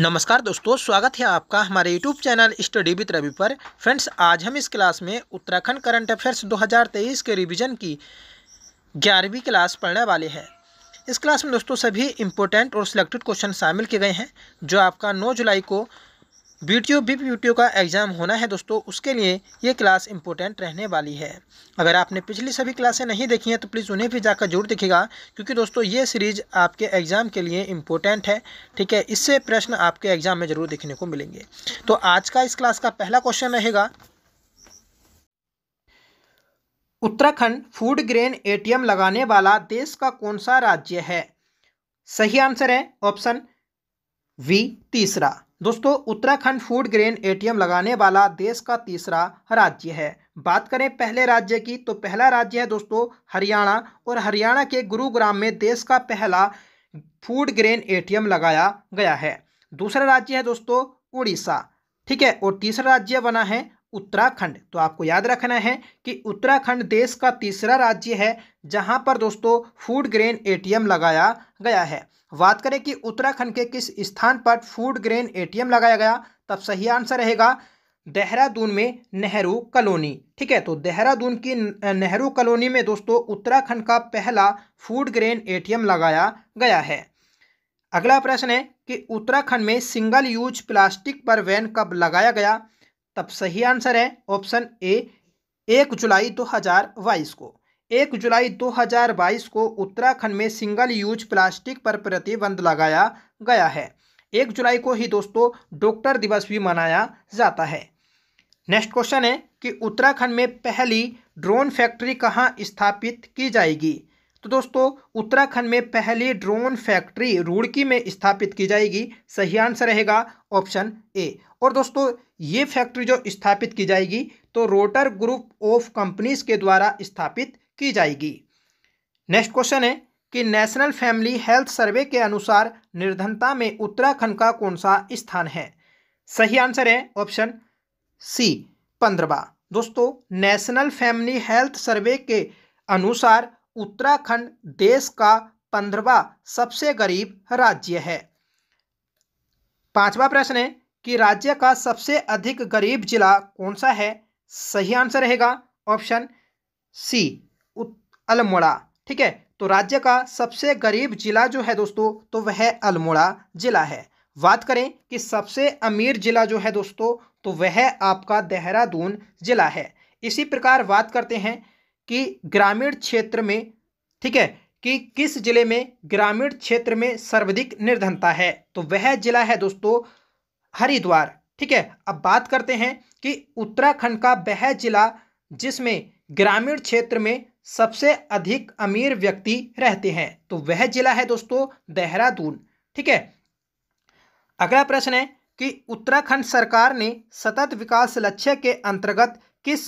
नमस्कार दोस्तों स्वागत है आपका हमारे YouTube channel study with Ravi पर फ्रेंड्स आज हम इस क्लास में उत्तराखंड करंट अफेयर्स 2023 के रिवीजन की ग्यारहवीं क्लास पढ़ने वाले हैं इस क्लास में दोस्तों सभी इम्पोर्टेंट और सिलेक्टेड क्वेश्चन शामिल किए गए हैं जो आपका 9 जुलाई को बीटीओ बी पी का एग्ज़ाम होना है दोस्तों उसके लिए ये क्लास इंपॉर्टेंट रहने वाली है अगर आपने पिछली सभी क्लासें नहीं देखी हैं तो प्लीज़ उन्हें भी जाकर जरूर देखिएगा क्योंकि दोस्तों ये सीरीज़ आपके एग्ज़ाम के लिए इम्पोर्टेंट है ठीक है इससे प्रश्न आपके एग्ज़ाम में ज़रूर देखने को मिलेंगे तो आज का इस क्लास का पहला क्वेश्चन रहेगा उत्तराखंड फूड ग्रेन एटीएम लगाने वाला देश का कौन सा राज्य है सही आंसर है ऑप्शन वी तीसरा दोस्तों उत्तराखंड फूड ग्रेन एटीएम लगाने वाला देश का तीसरा राज्य है बात करें पहले राज्य की तो पहला राज्य है दोस्तों हरियाणा और हरियाणा के गुरुग्राम में देश का पहला फूड ग्रेन एटीएम लगाया गया है दूसरा राज्य है दोस्तों उड़ीसा ठीक है और तीसरा राज्य बना है उत्तराखंड तो आपको याद रखना है कि उत्तराखंड देश का तीसरा राज्य है जहां पर दोस्तों फूड ग्रेन एटीएम लगाया गया है बात करें कि उत्तराखंड के किस स्थान पर फूड ग्रेन एटीएम लगाया गया तब सही आंसर रहेगा देहरादून में नेहरू कॉलोनी ठीक है तो देहरादून की नेहरू कॉलोनी में दोस्तों उत्तराखंड का पहला फूड ग्रेन ए लगाया गया है अगला प्रश्न है कि उत्तराखंड में सिंगल यूज प्लास्टिक पर वैन कब लगाया गया तब सही आंसर है ऑप्शन ए एक जुलाई 2022 को एक जुलाई 2022 को उत्तराखंड में सिंगल यूज प्लास्टिक पर प्रतिबंध लगाया गया है एक जुलाई को ही दोस्तों डॉक्टर दिवस भी मनाया जाता है नेक्स्ट क्वेश्चन है कि उत्तराखंड में पहली ड्रोन फैक्ट्री कहाँ स्थापित की जाएगी तो दोस्तों उत्तराखंड में पहली ड्रोन फैक्ट्री रुड़की में स्थापित की जाएगी सही आंसर रहेगा ऑप्शन ए और दोस्तों ये फैक्ट्री जो स्थापित की जाएगी तो रोटर ग्रुप ऑफ कंपनीज के द्वारा स्थापित की जाएगी नेक्स्ट क्वेश्चन है कि नेशनल फैमिली हेल्थ सर्वे के अनुसार निर्धनता में उत्तराखंड का कौन सा स्थान है सही आंसर है ऑप्शन सी पंद्रवा दोस्तों नेशनल फैमिली हेल्थ सर्वे के अनुसार उत्तराखंड देश का पंद्रवा सबसे गरीब राज्य है पांचवा प्रश्न है कि राज्य का सबसे अधिक गरीब जिला कौन सा है सही आंसर रहेगा ऑप्शन सी अल्मोड़ा ठीक है तो राज्य का सबसे गरीब जिला जो है दोस्तों तो वह अल्मोड़ा जिला है बात करें कि सबसे अमीर जिला जो है दोस्तों तो वह आपका देहरादून जिला है इसी प्रकार बात करते हैं कि ग्रामीण क्षेत्र में ठीक है कि किस जिले में ग्रामीण क्षेत्र में सर्वाधिक निर्धनता है तो वह जिला है दोस्तों हरिद्वार ठीक है अब बात करते हैं कि उत्तराखंड का वह जिला जिसमें ग्रामीण क्षेत्र में सबसे अधिक अमीर व्यक्ति रहते हैं तो वह जिला है दोस्तों देहरादून ठीक है अगला प्रश्न है कि उत्तराखंड सरकार ने सतत विकास लक्ष्य के अंतर्गत किस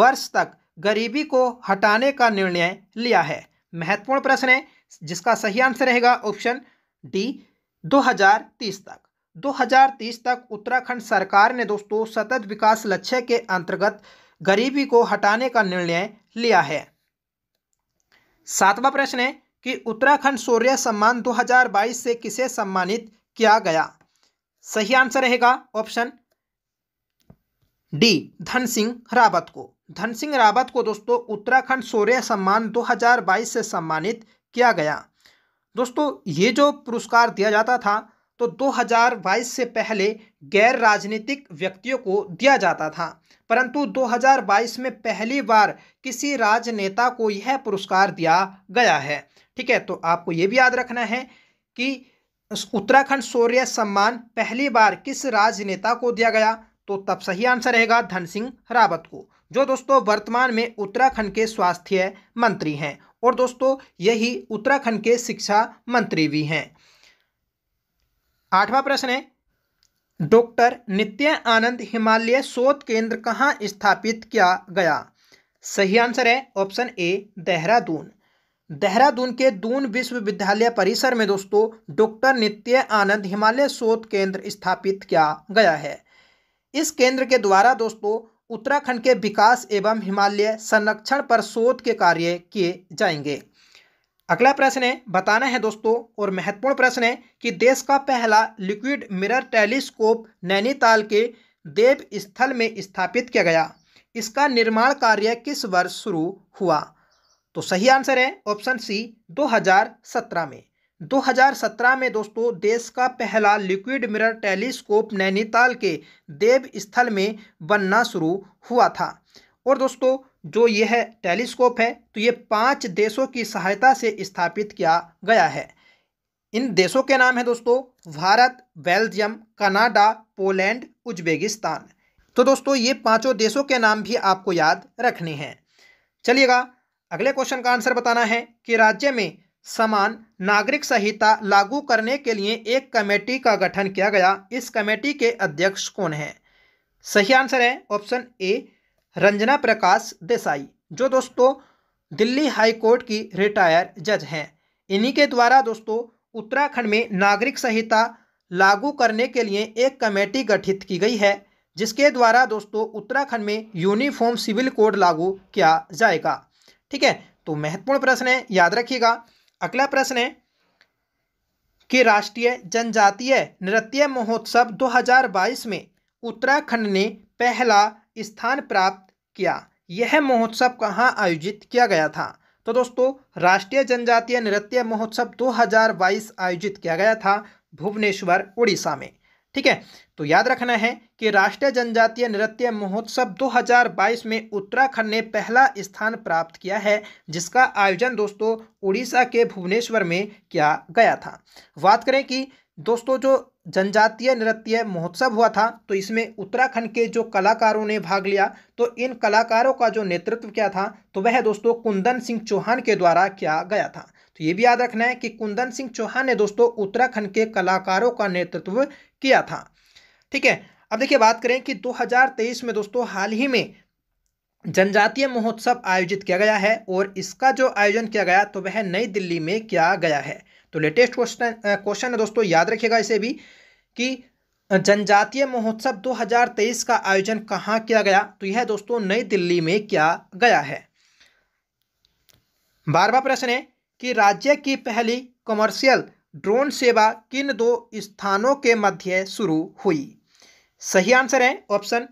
वर्ष तक गरीबी को हटाने का निर्णय लिया है महत्वपूर्ण प्रश्न है जिसका सही आंसर रहेगा ऑप्शन डी 2030 तक 2030 तक उत्तराखंड सरकार ने दोस्तों सतत विकास लक्ष्य के अंतर्गत गरीबी को हटाने का निर्णय लिया है सातवां प्रश्न है कि उत्तराखंड शौर्य सम्मान 2022 से किसे सम्मानित किया गया सही आंसर रहेगा ऑप्शन डी धन सिंह रावत को धन सिंह रावत को दोस्तों उत्तराखंड शौर्य सम्मान 2022 से सम्मानित किया गया दोस्तों ये जो पुरस्कार दिया जाता था तो 2022 से पहले गैर राजनीतिक व्यक्तियों को दिया जाता था परंतु 2022 में पहली बार किसी राजनेता को यह पुरस्कार दिया गया है ठीक है तो आपको ये भी याद रखना है कि उत्तराखंड शौर्य सम्मान पहली बार किस राजनेता को दिया गया तो तब सही आंसर रहेगा धन सिंह रावत को जो दोस्तों वर्तमान में उत्तराखंड के स्वास्थ्य मंत्री हैं और दोस्तों यही उत्तराखंड के शिक्षा मंत्री भी हैं आठवां प्रश्न है डॉक्टर नित्य आनंद हिमालय शोध केंद्र कहाँ स्थापित किया गया सही आंसर है ऑप्शन ए देहरादून देहरादून के दून विश्वविद्यालय परिसर में दोस्तों डॉक्टर नित्य आनंद हिमालय शोध केंद्र स्थापित किया गया है इस केंद्र के द्वारा दोस्तों उत्तराखंड के विकास एवं हिमालय संरक्षण पर शोध के कार्य किए जाएंगे अगला प्रश्न है बताना है दोस्तों और महत्वपूर्ण प्रश्न है कि देश का पहला लिक्विड मिरर टेलीस्कोप नैनीताल के देव स्थल में स्थापित किया गया इसका निर्माण कार्य किस वर्ष शुरू हुआ तो सही आंसर है ऑप्शन सी 2017 में 2017 में दोस्तों देश का पहला लिक्विड मिरर टेलीस्कोप नैनीताल के देव स्थल में बनना शुरू हुआ था और दोस्तों जो यह टेलीस्कोप है तो ये पांच देशों की सहायता से स्थापित किया गया है इन देशों के नाम है दोस्तों Bharat Belgium Canada Poland Uzbekistan तो दोस्तों ये पांचों देशों के नाम भी आपको याद रखने हैं चलिएगा अगले क्वेश्चन का आंसर बताना है कि राज्य में समान नागरिक संहिता लागू करने के लिए एक कमेटी का गठन किया गया इस कमेटी के अध्यक्ष कौन है सही आंसर है ऑप्शन ए रंजना प्रकाश देसाई जो दोस्तों दिल्ली हाई कोर्ट की रिटायर जज हैं इन्हीं के द्वारा दोस्तों उत्तराखंड में नागरिक संहिता लागू करने के लिए एक कमेटी गठित की गई है जिसके द्वारा दोस्तों उत्तराखंड में यूनिफॉर्म सिविल कोड लागू किया जाएगा ठीक है तो महत्वपूर्ण प्रश्न है याद रखिएगा अगला प्रश्न है कि राष्ट्रीय जनजातीय नृत्य महोत्सव 2022 में उत्तराखंड ने पहला स्थान प्राप्त किया यह महोत्सव कहाँ आयोजित किया गया था तो दोस्तों राष्ट्रीय जनजातीय नृत्य महोत्सव 2022 आयोजित किया गया था भुवनेश्वर उड़ीसा में ठीक है तो याद रखना है कि राष्ट्रीय जनजातीय नृत्य महोत्सव 2022 में उत्तराखंड ने पहला स्थान प्राप्त किया है जिसका आयोजन दोस्तों उड़ीसा के भुवनेश्वर में किया गया था बात करें कि दोस्तों जो जनजातीय नृत्य महोत्सव हुआ था तो इसमें उत्तराखंड के जो कलाकारों ने भाग लिया तो इन कलाकारों का जो नेतृत्व किया था तो वह दोस्तों कुंदन सिंह चौहान के द्वारा किया गया था तो ये भी याद रखना है कि कुंदन सिंह चौहान ने दोस्तों उत्तराखंड के कलाकारों का नेतृत्व किया था ठीक है अब देखिए बात करें कि 2023 में दोस्तों हाल ही में जनजातीय महोत्सव आयोजित किया गया है और इसका जो आयोजन किया गया तो वह नई दिल्ली में किया गया है तो लेटेस्ट क्वेश्चन क्वेश्चन है दोस्तों याद रखिएगा इसे भी कि जनजातीय महोत्सव 2023 का आयोजन कहाँ किया गया तो यह दोस्तों नई दिल्ली में किया गया है बारवा प्रश्न है कि राज्य की पहली कमर्शियल ड्रोन सेवा किन दो स्थानों के मध्य शुरू हुई सही आंसर है ऑप्शन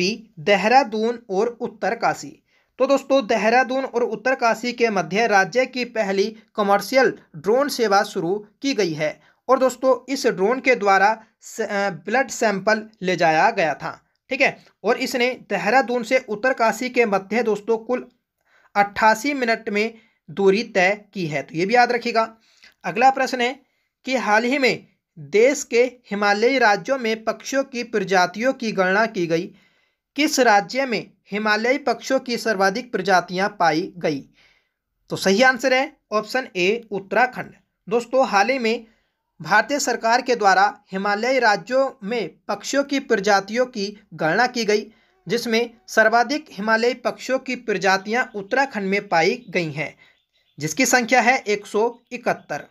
वी देहरादून और उत्तरकाशी तो दोस्तों देहरादून और उत्तरकाशी के मध्य राज्य की पहली कमर्शियल ड्रोन सेवा शुरू की गई है और दोस्तों इस ड्रोन के द्वारा ब्लड सैंपल ले जाया गया था ठीक है और इसने देहरादून से उत्तरकाशी के मध्य दोस्तों कुल अट्ठासी मिनट में दूरी तय की है तो ये भी याद रखिएगा अगला प्रश्न है कि हाल ही में देश के हिमालयी राज्यों में पक्षियों की प्रजातियों की गणना की गई किस राज्य में हिमालयी पक्षियों की सर्वाधिक प्रजातियां पाई गई तो सही आंसर है ऑप्शन ए उत्तराखंड दोस्तों हाल ही में भारतीय सरकार के द्वारा हिमालयी राज्यों में पक्षियों की प्रजातियों की गणना की गई जिसमें सर्वाधिक हिमालयी पक्षियों की प्रजातियां उत्तराखंड में पाई गई हैं जिसकी संख्या है एक सौ इकहत्तर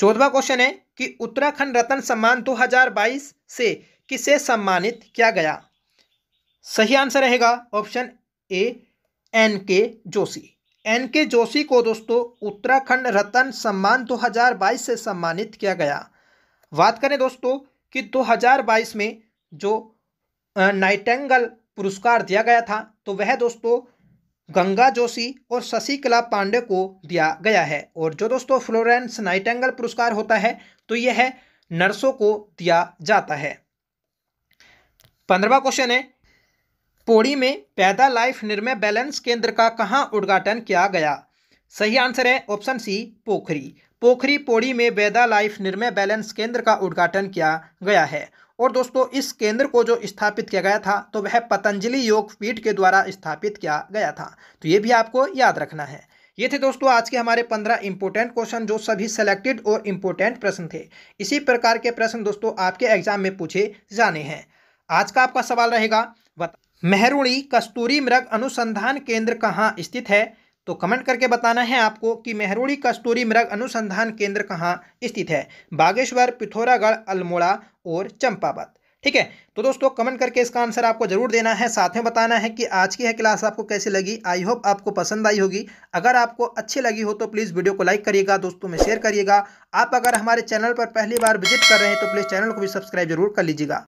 चौदवा क्वेश्चन है कि उत्तराखंड रत्न सम्मान 2022 से किसे सम्मानित किया गया सही आंसर रहेगा ऑप्शन ए एन के जोशी एन के जोशी को दोस्तों उत्तराखंड रत्न सम्मान 2022 से सम्मानित किया गया बात करें दोस्तों कि 2022 में जो नाइटेंगल पुरस्कार दिया गया था तो वह दोस्तों गंगा जोशी और शशिकला पांडे को दिया गया है और जो दोस्तों फ्लोरेंस नाइटेंगल पुरस्कार होता है तो यह नर्सों को दिया जाता है पंद्रवा क्वेश्चन है पौड़ी में पैदा लाइफ निर्मय बैलेंस केंद्र का कहाँ उद्घाटन किया गया सही आंसर है ऑप्शन सी पोखरी पोखरी पौड़ी में वैदा लाइफ निर्मय बैलेंस केंद्र का उद्घाटन किया गया है और दोस्तों इस केंद्र को जो स्थापित किया गया था तो वह पतंजलि योग पीठ के द्वारा स्थापित किया गया था तो ये भी आपको याद रखना है ये थे दोस्तों आज के हमारे पंद्रह इंपोर्टेंट क्वेश्चन जो सभी सेलेक्टेड और इम्पोर्टेंट प्रश्न थे इसी प्रकार के प्रश्न दोस्तों आपके एग्जाम में पूछे जाने हैं आज का आपका सवाल रहेगा मेहरुणी कस्तूरी मृग अनुसंधान केंद्र कहाँ स्थित है तो कमेंट करके बताना है आपको कि मेहरुणी कस्तूरी मृग अनुसंधान केंद्र कहाँ स्थित है बागेश्वर पिथौरागढ़ अल्मोड़ा और चंपावत ठीक है तो दोस्तों कमेंट करके इसका आंसर आपको जरूर देना है साथ में बताना है कि आज की है क्लास आपको कैसी लगी आई होप आपको पसंद आई होगी अगर आपको अच्छी लगी हो तो प्लीज़ वीडियो को लाइक करिएगा दोस्तों में शेयर करिएगा आप अगर हमारे चैनल पर पहली बार विजिट कर रहे हैं तो प्लीज़ चैनल को भी सब्सक्राइब जरूर कर लीजिएगा